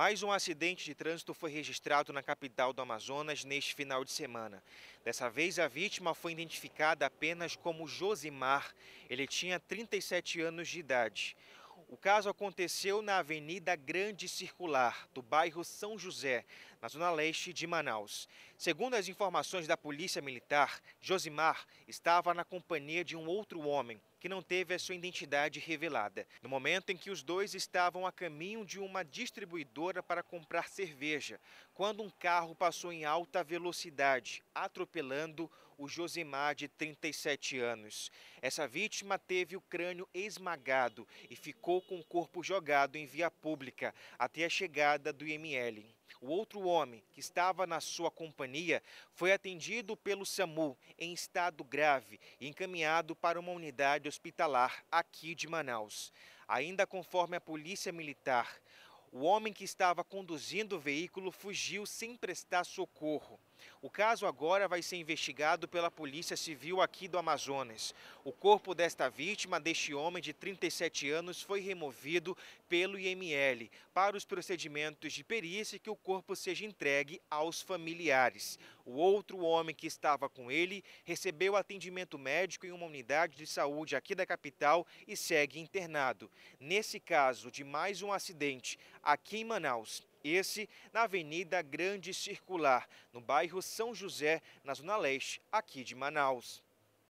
Mais um acidente de trânsito foi registrado na capital do Amazonas neste final de semana. Dessa vez, a vítima foi identificada apenas como Josimar. Ele tinha 37 anos de idade. O caso aconteceu na Avenida Grande Circular, do bairro São José, na zona leste de Manaus. Segundo as informações da Polícia Militar, Josimar estava na companhia de um outro homem que não teve a sua identidade revelada. No momento em que os dois estavam a caminho de uma distribuidora para comprar cerveja, quando um carro passou em alta velocidade, atropelando o Josimar, de 37 anos. Essa vítima teve o crânio esmagado e ficou com o corpo jogado em via pública até a chegada do IML. O outro homem que estava na sua companhia foi atendido pelo SAMU em estado grave e encaminhado para uma unidade hospitalar aqui de Manaus. Ainda conforme a Polícia Militar, o homem que estava conduzindo o veículo fugiu sem prestar socorro. O caso agora vai ser investigado pela Polícia Civil aqui do Amazonas. O corpo desta vítima, deste homem de 37 anos, foi removido pelo IML para os procedimentos de perícia e que o corpo seja entregue aos familiares. O outro homem que estava com ele recebeu atendimento médico em uma unidade de saúde aqui da capital e segue internado. Nesse caso de mais um acidente aqui em Manaus, esse na Avenida Grande Circular, no bairro São José, na Zona Leste, aqui de Manaus.